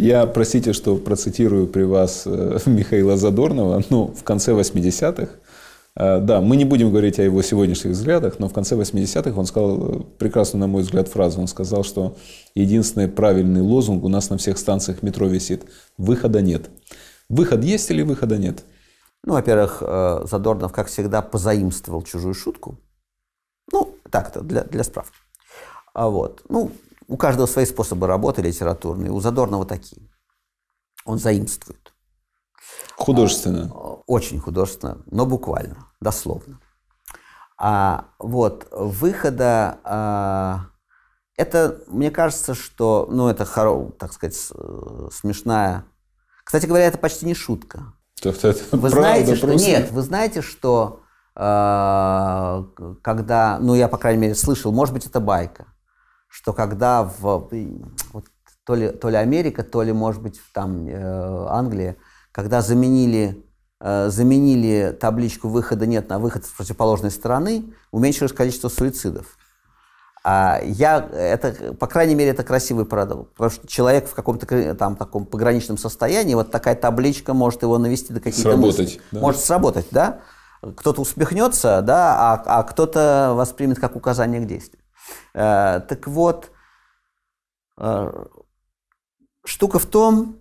Я, простите, что процитирую при вас э, Михаила Задорнова, но в конце 80-х, э, да, мы не будем говорить о его сегодняшних взглядах, но в конце 80-х он сказал э, прекрасную, на мой взгляд, фразу. Он сказал, что единственный правильный лозунг у нас на всех станциях метро висит – выхода нет. Выход есть или выхода нет? Ну, во-первых, Задорнов, как всегда, позаимствовал чужую шутку. Ну, так-то, для, для справки. А вот, ну, у каждого свои способы работы литературные, у Задорнова такие. Он заимствует. Художественно. А, а, очень художественно, но буквально, дословно. А вот выхода а, это, мне кажется, что, ну, это, хоро, так сказать, смешная. Кстати говоря, это почти не шутка. Это вы правда, знаете, что просто... нет, вы знаете, что э, когда, ну, я по крайней мере слышал, может быть, это байка, что когда в вот, то, ли, то ли Америка, то ли, может быть, там э, Англия, когда заменили, э, заменили табличку выхода нет на выход с противоположной стороны, уменьшилось количество суицидов. А я, это, по крайней мере, это красивый парадокс. Потому что человек в каком-то там таком пограничном состоянии, вот такая табличка может его навести до каких-то Сработать. Мыслей. Да. Может сработать, да? Кто-то успехнется, да, а, а кто-то воспримет как указание к действию. Э, так вот, э, штука в том,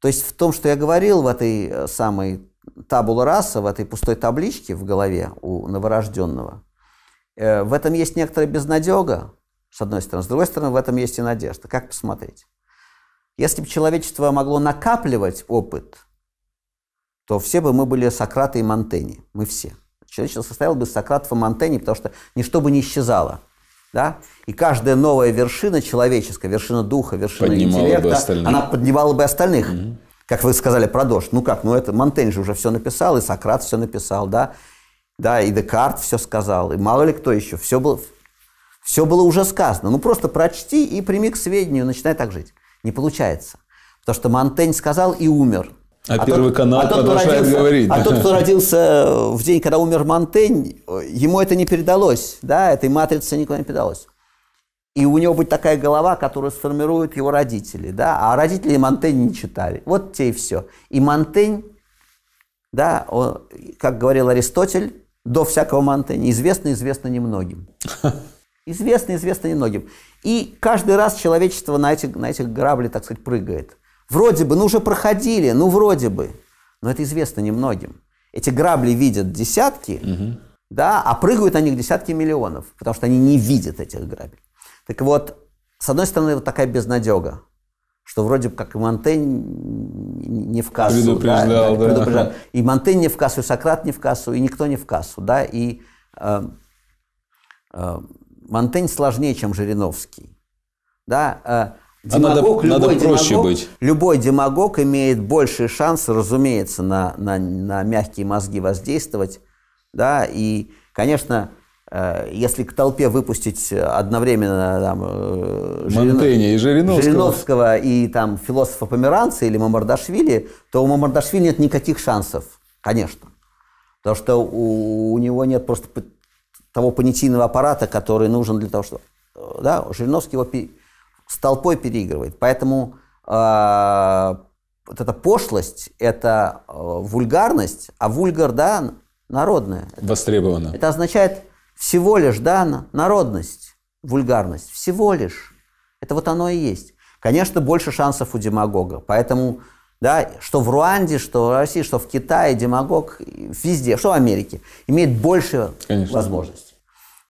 то есть в том, что я говорил в этой э, самой табула раса, в этой пустой табличке в голове у новорожденного, в этом есть некоторая безнадега, с одной стороны. С другой стороны, в этом есть и надежда. Как посмотреть? Если бы человечество могло накапливать опыт, то все бы мы были Сократы и Монтени. Мы все. Человечество состояло бы из Сократов и Монтени, потому что ничто бы не исчезало – да? И каждая новая вершина человеческая, вершина духа, вершина поднимала интеллекта, бы она поднимала бы остальных. Mm-hmm. Как вы сказали про дождь. Ну как, ну это Монтень же уже все написал, и Сократ все написал, да? Да, и Декарт все сказал, и мало ли кто еще. Все было, все было уже сказано. Ну просто прочти и прими к сведению, начинай так жить. Не получается. Потому что Монтень сказал и умер. А, а Первый тот, канал а тот, продолжает родился, говорить. А тот, кто родился в день, когда умер Монтень, ему это не передалось. Да, этой матрице никуда не передалось. И у него будет такая голова, которую сформируют его родители. Да? А родители Монтень не читали. Вот те и все. И Монтень, да, он, как говорил Аристотель, до всякого Монтень известно, известно немногим. Известно, известно немногим. И каждый раз человечество на этих, на этих грабли, так сказать, прыгает. Вроде бы, ну уже проходили, ну вроде бы. Но это известно немногим. Эти грабли видят десятки, угу. да, а прыгают на них десятки миллионов, потому что они не видят этих грабель. Так вот, с одной стороны, вот такая безнадега, что вроде как и Монтень не в кассу. Предупреждал, да. да. Предупреждал. И Монтень не в кассу, и Сократ не в кассу, и никто не в кассу, да, и э, э, Монтень сложнее, чем Жириновский, да, э, Демагог, надо, любой надо проще демагог, быть. Любой демагог имеет больший шанс, разумеется, на, на, на мягкие мозги воздействовать. Да? И, конечно, э, если к толпе выпустить одновременно э, там, э, Монтене Жирин... и Жириновского. Жириновского и там философа Померанца или Мамардашвили, то у Мамардашвили нет никаких шансов, конечно. то что у, у него нет просто того понятийного аппарата, который нужен для того, что... Да, Жириновский его с толпой переигрывает. Поэтому э, вот эта пошлость, это э, вульгарность, а вульгар, да, народная. Востребовано. Это, это означает всего лишь, да, народность, вульгарность, всего лишь. Это вот оно и есть. Конечно, больше шансов у демагога, поэтому, да, что в Руанде, что в России, что в Китае, демагог везде, что в Америке, имеет больше Конечно. возможностей.